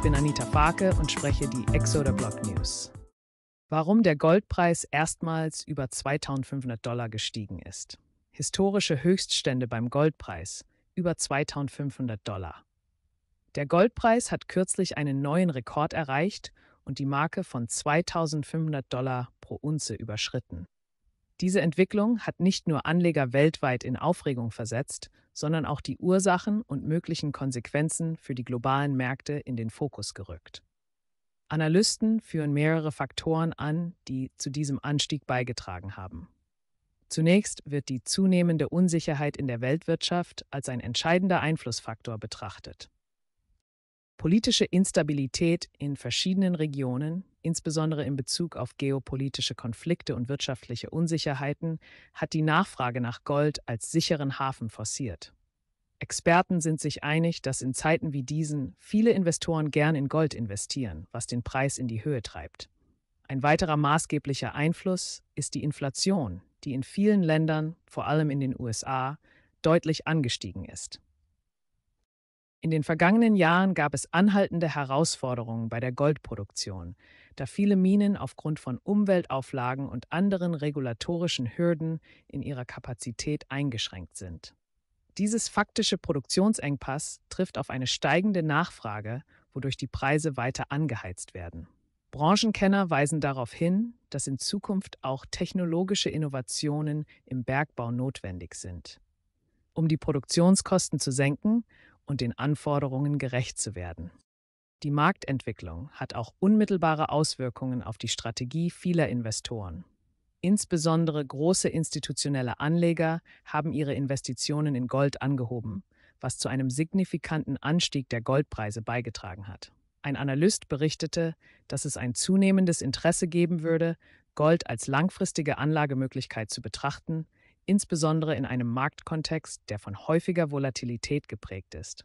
Ich bin Anita Farke und spreche die Exoder Block News. Warum der Goldpreis erstmals über 2500 Dollar gestiegen ist. Historische Höchststände beim Goldpreis über 2500 Dollar. Der Goldpreis hat kürzlich einen neuen Rekord erreicht und die Marke von 2500 Dollar pro Unze überschritten. Diese Entwicklung hat nicht nur Anleger weltweit in Aufregung versetzt, sondern auch die Ursachen und möglichen Konsequenzen für die globalen Märkte in den Fokus gerückt. Analysten führen mehrere Faktoren an, die zu diesem Anstieg beigetragen haben. Zunächst wird die zunehmende Unsicherheit in der Weltwirtschaft als ein entscheidender Einflussfaktor betrachtet. Politische Instabilität in verschiedenen Regionen, Insbesondere in Bezug auf geopolitische Konflikte und wirtschaftliche Unsicherheiten hat die Nachfrage nach Gold als sicheren Hafen forciert. Experten sind sich einig, dass in Zeiten wie diesen viele Investoren gern in Gold investieren, was den Preis in die Höhe treibt. Ein weiterer maßgeblicher Einfluss ist die Inflation, die in vielen Ländern, vor allem in den USA, deutlich angestiegen ist. In den vergangenen Jahren gab es anhaltende Herausforderungen bei der Goldproduktion, da viele Minen aufgrund von Umweltauflagen und anderen regulatorischen Hürden in ihrer Kapazität eingeschränkt sind. Dieses faktische Produktionsengpass trifft auf eine steigende Nachfrage, wodurch die Preise weiter angeheizt werden. Branchenkenner weisen darauf hin, dass in Zukunft auch technologische Innovationen im Bergbau notwendig sind. Um die Produktionskosten zu senken, und den Anforderungen gerecht zu werden. Die Marktentwicklung hat auch unmittelbare Auswirkungen auf die Strategie vieler Investoren. Insbesondere große institutionelle Anleger haben ihre Investitionen in Gold angehoben, was zu einem signifikanten Anstieg der Goldpreise beigetragen hat. Ein Analyst berichtete, dass es ein zunehmendes Interesse geben würde, Gold als langfristige Anlagemöglichkeit zu betrachten, insbesondere in einem Marktkontext, der von häufiger Volatilität geprägt ist.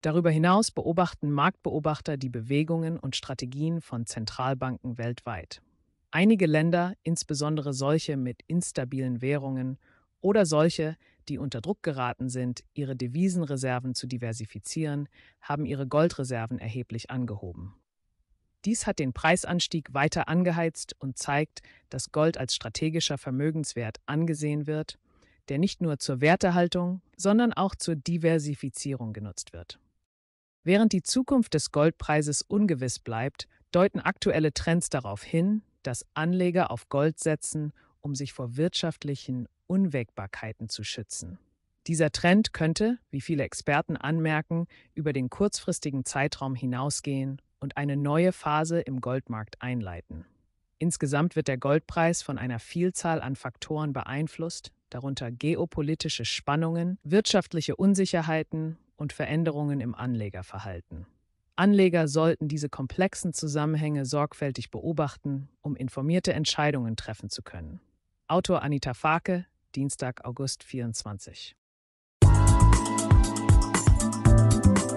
Darüber hinaus beobachten Marktbeobachter die Bewegungen und Strategien von Zentralbanken weltweit. Einige Länder, insbesondere solche mit instabilen Währungen oder solche, die unter Druck geraten sind, ihre Devisenreserven zu diversifizieren, haben ihre Goldreserven erheblich angehoben. Dies hat den Preisanstieg weiter angeheizt und zeigt, dass Gold als strategischer Vermögenswert angesehen wird, der nicht nur zur Wertehaltung, sondern auch zur Diversifizierung genutzt wird. Während die Zukunft des Goldpreises ungewiss bleibt, deuten aktuelle Trends darauf hin, dass Anleger auf Gold setzen, um sich vor wirtschaftlichen Unwägbarkeiten zu schützen. Dieser Trend könnte, wie viele Experten anmerken, über den kurzfristigen Zeitraum hinausgehen und eine neue Phase im Goldmarkt einleiten. Insgesamt wird der Goldpreis von einer Vielzahl an Faktoren beeinflusst, darunter geopolitische Spannungen, wirtschaftliche Unsicherheiten und Veränderungen im Anlegerverhalten. Anleger sollten diese komplexen Zusammenhänge sorgfältig beobachten, um informierte Entscheidungen treffen zu können. Autor Anita Farke, Dienstag, August 24.